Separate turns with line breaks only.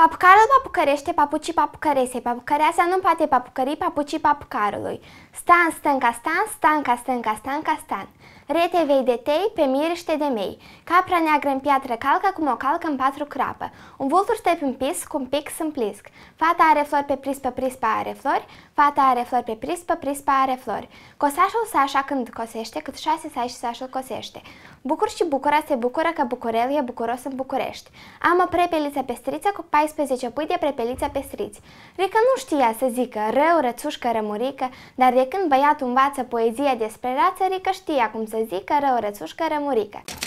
Papucarul papucărește,
papucii papucărese, papucăreasa nu poate papucări papucii papucarului. Stan, stânca, stan, stanca, stânca, stanca, stan. Rete vei de tei, pe miriște de mei. Capra neagră în piatră calcă, cum o calcă în patru crapă. Un vultur stă în pis, cu un pix simplisc. plisc. Fata are flori pe prispă, prispă are flori. Fata are flori pe prispă, prispă are flori. Cosașul Sașa când cosește, cât șase sași Sașul cosește. Bucur și bucura se bucură că Bucurel e bucuros în București. Am o prepeliță pestriță cu 14 pui de prepeliță pestriți. Rica nu știa să zică rău, rățușcă, rămurică, dar de când băiatul învață poezia despre rață, Rica știa cum să zică rău, rățușcă, rămurică.